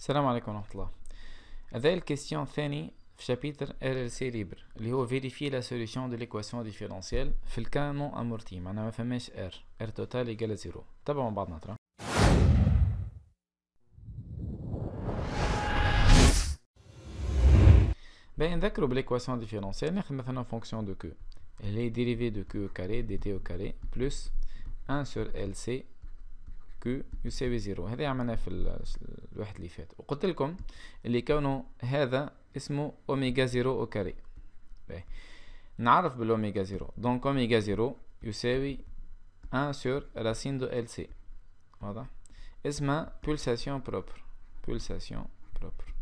Salam alaikum wa rahmatullah. la deuxième question fani, chapitre RLC libre. L'eau vérifie la solution de l'équation différentielle. Felkan non amorti. Maintenant, on va faire mesh R. R total égale à 0. Taboum, on va en bas hein. Ben, on va faire l'équation différentielle. On va faire une fonction de Q. Elle est dérivée de Q au carré, dt au carré, plus 1 sur LC. كو يساوي زيرو هذا عملناه في الواحد اللي فات وقلت لكم اللي كونه هذا اسمه اوميجا زيرو او كاري نعرف بالاوميجا زيرو دونك اوميجا زيرو يساوي 1 سور راسين دو ال سي واضح اسمها بولساسيون بروبر بولساسيون بروبر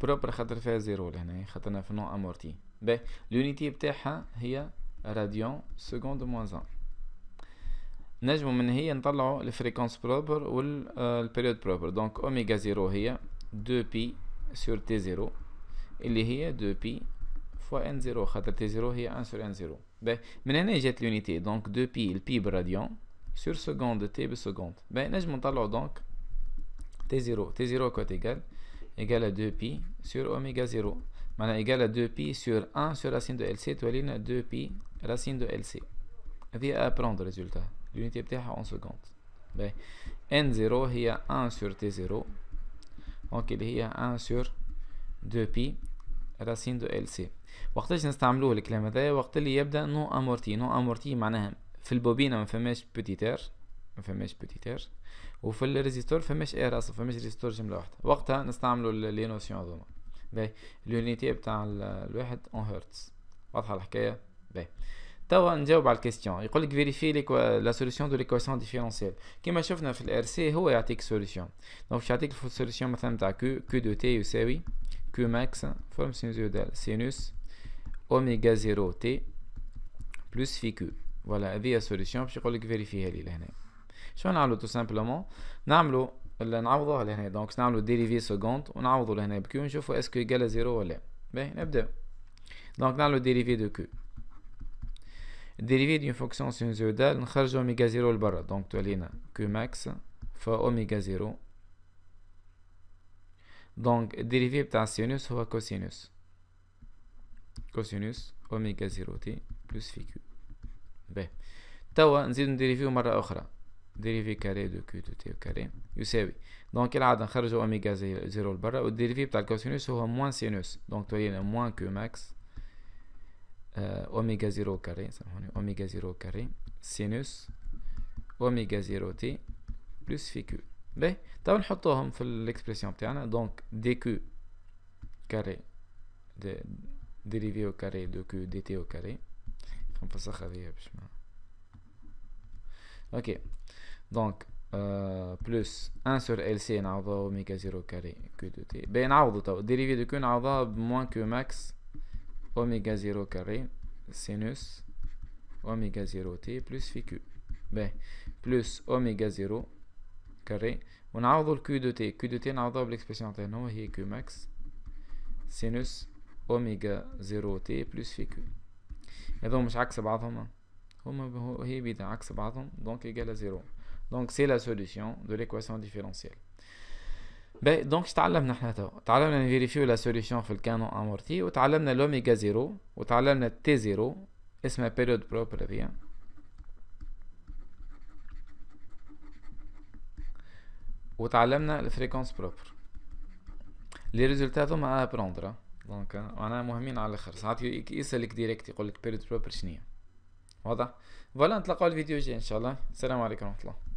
بروبر خاطر فيها زيرو لهنا يعني خاطرنا في نون امورتي باهي لونيتي بتاعها هي راديون سكوند موان 1 Nous avons vu la fréquence propre ou la période propre. Donc, ω0 est 2π sur t0. Et il est 2π fois n0. T0 est 1 sur n0. Nous avons vu l'unité. Donc, 2π, le π radian, sur seconde, t de seconde. Nous avons vu donc t0. t0 est égal à 2π sur ω0. c'est égal à 2π sur 1 sur racine de LC. Nous 2π racine de LC. Nous avons apprendre le résultat. اليونيتي بتاعها اون سكوند باهي ان زيرو هي ان سور تي زيرو دونك اللي هي ان سور دو بي راسين دو ال سي وقتاش نستعملوه الكلام هذايا وقت اللي يبدا نو امورتي نو امورتي معناها في البوبينه ما فماش بوتيتير ما فماش بوتيتير وفي الريزيستور فماش اير اصلا فماش ريزيستور جمله واحده وقتها نستعملوا لي نوسيون هذوما باهي اليونيتي بتاع الواحد اون هرتز واضحه الحكايه باهي توا نجاوب على الكيستيون يقول لك فيريفي لا سوليسيون دو ليكواسيون ديفيرونسيال كيما شفنا في الار سي هو يعطيك سوليسيون دونك باش يعطيك السوليسيون مثلا تاع كو كو دو تي يساوي كو ماكس فورم دال سينوس اوميغا زيرو تي بلوس في كو فوالا هذه سوليسيون باش يقول لك فيريفيها لي لهنا شنو نعملو تو سامبلومون نعملو نعوضوها لهنا دونك نعملو ديريفي سكوند ونعوضو لهنا بكيو نشوفو اسكو يقال زيرو ولا باهي نبداو دونك نعملو ديريفي دو كيو dérivée d'une fonction sinusoïdale, on charge oméga 0 le barre. Donc, tu as max fois oméga 0. Donc, dérivée de sinus fois cosinus. Cosinus oméga 0t plus phi q. B. Tawa, on dit une dérivée au marre dérivée carré de q de t au carré, yusewi. Donc, il y a un oméga 0 le barre, et dérivée de la cosinus, ou moins sinus. Donc, tu as moins Qmax. max euh, oméga 0 au carré, ça oméga 0 au carré, sinus oméga 0 t plus Mais, باهي توا نحطوهم dans l'expression تاعنا دونك dq carré de dérivé au carré de q dt au carré on هذه باش ما OK donc euh, plus 1 sur LC نعوضها oméga 0 carré q de t dérivé de q moins moins que max oméga 0 carré sinus oméga 0 t plus phi q. Ben, plus oméga 0 carré. On a le q de t. q de t, on a l'expression est q max sinus oméga 0 t plus phi q. Et donc, je vais donc égal à 0. Donc, c'est la solution de l'équation différentielle. باهي دونك تعلمنا احنا تو تعلمنا نفيريفيو لا سوليسيون في الكانون امورتي وتعلمنا لوميغا زيرو وتعلمنا تي زيرو اسمها بيريود بروبر هذيا وتعلمنا الفريكونس بروبر لي ريزولتا هذوما ابروندرا دونك معناها مهمين على الاخر ساعات يسالك ديريكت يقولك بيريود بروبر شنيا واضح فوالا نتلاقاو الفيديو الجاي ان شاء الله السلام عليكم ورحمه الله